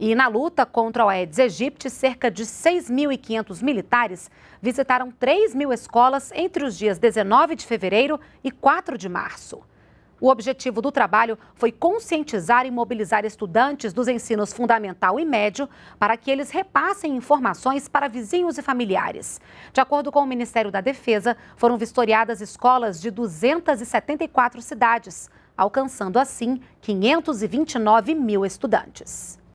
E na luta contra o Aedes aegypti, cerca de 6.500 militares visitaram 3 mil escolas entre os dias 19 de fevereiro e 4 de março. O objetivo do trabalho foi conscientizar e mobilizar estudantes dos ensinos fundamental e médio para que eles repassem informações para vizinhos e familiares. De acordo com o Ministério da Defesa, foram vistoriadas escolas de 274 cidades, alcançando assim 529 mil estudantes.